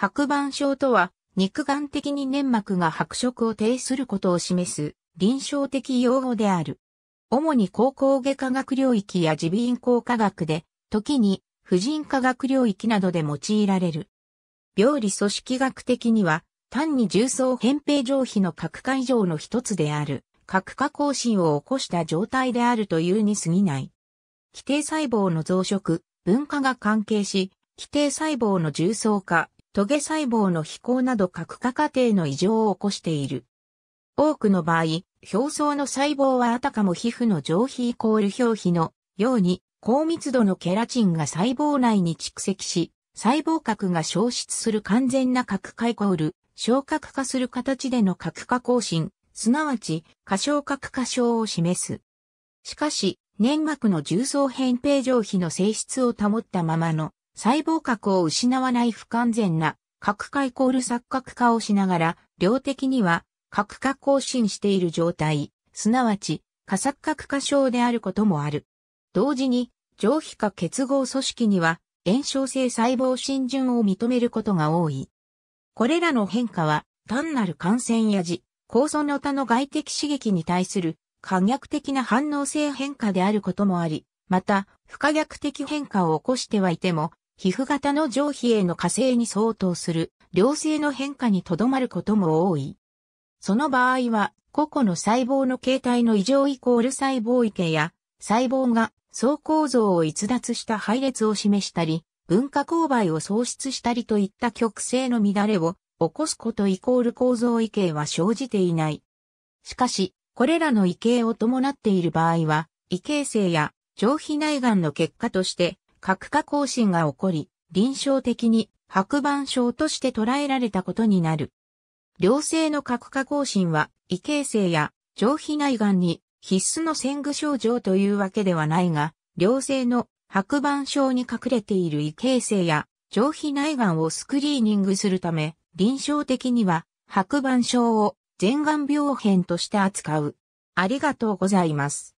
白板症とは、肉眼的に粘膜が白色を呈することを示す臨床的用語である。主に高校外科学領域や耳鼻咽喉科学で、時に婦人科学領域などで用いられる。病理組織学的には、単に重層扁平上皮の核化異常の一つである、核化更新を起こした状態であるというに過ぎない。規定細胞の増殖、分化が関係し、規定細胞の重層化、トゲ細胞の飛行など核化過程の異常を起こしている。多くの場合、表層の細胞はあたかも皮膚の上皮イコール表皮のように高密度のケラチンが細胞内に蓄積し、細胞核が消失する完全な核化イコール、消核化する形での核化更新、すなわち、過小核化症を示す。しかし、粘膜の重層扁平上皮の性質を保ったままの細胞核を失わない不完全な核化イコール錯覚化をしながら、量的には核化更新している状態、すなわち、過錯覚化症であることもある。同時に、上皮化結合組織には、炎症性細胞浸潤を認めることが多い。これらの変化は、単なる感染や時、酵素の他の外的刺激に対する可逆的な反応性変化であることもあり、また、不可逆的変化を起こしてはいても、皮膚型の上皮への火星に相当する良性の変化にとどまることも多い。その場合は、個々の細胞の形態の異常イコール細胞池や、細胞が総構造を逸脱した配列を示したり、文化勾配を喪失したりといった極性の乱れを起こすことイコール構造異形は生じていない。しかし、これらの異形を伴っている場合は、異形性や上皮内癌の結果として核化更新が起こり、臨床的に白板症として捉えられたことになる。良性の核化更新は、異形成や上皮内癌に必須の戦具症状というわけではないが、良性の白板症に隠れている異形成や上皮内癌をスクリーニングするため、臨床的には白板症を全癌病変として扱う。ありがとうございます。